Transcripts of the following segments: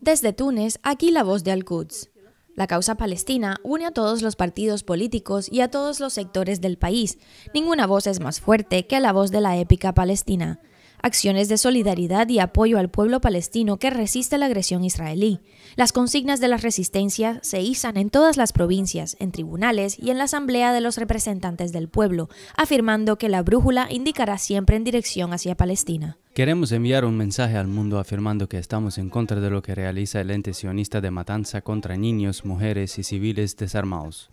Desde Túnez, aquí la voz de Al-Quds. La causa palestina une a todos los partidos políticos y a todos los sectores del país. Ninguna voz es más fuerte que la voz de la épica palestina acciones de solidaridad y apoyo al pueblo palestino que resiste la agresión israelí. Las consignas de la resistencia se izan en todas las provincias, en tribunales y en la Asamblea de los Representantes del Pueblo, afirmando que la brújula indicará siempre en dirección hacia Palestina. Queremos enviar un mensaje al mundo afirmando que estamos en contra de lo que realiza el ente sionista de matanza contra niños, mujeres y civiles desarmados.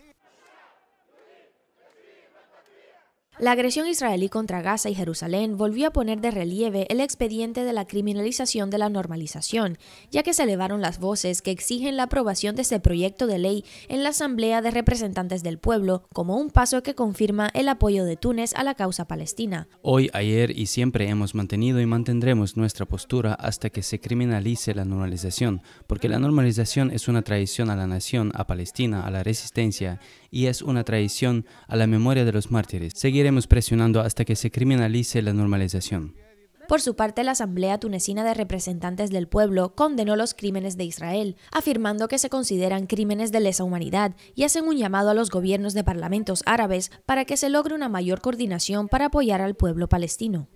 La agresión israelí contra Gaza y Jerusalén volvió a poner de relieve el expediente de la criminalización de la normalización, ya que se elevaron las voces que exigen la aprobación de este proyecto de ley en la Asamblea de Representantes del Pueblo, como un paso que confirma el apoyo de Túnez a la causa palestina. Hoy, ayer y siempre hemos mantenido y mantendremos nuestra postura hasta que se criminalice la normalización, porque la normalización es una traición a la nación, a Palestina, a la resistencia y es una traición a la memoria de los mártires presionando hasta que se criminalice la normalización. Por su parte, la Asamblea Tunecina de Representantes del Pueblo condenó los crímenes de Israel, afirmando que se consideran crímenes de lesa humanidad y hacen un llamado a los gobiernos de parlamentos árabes para que se logre una mayor coordinación para apoyar al pueblo palestino.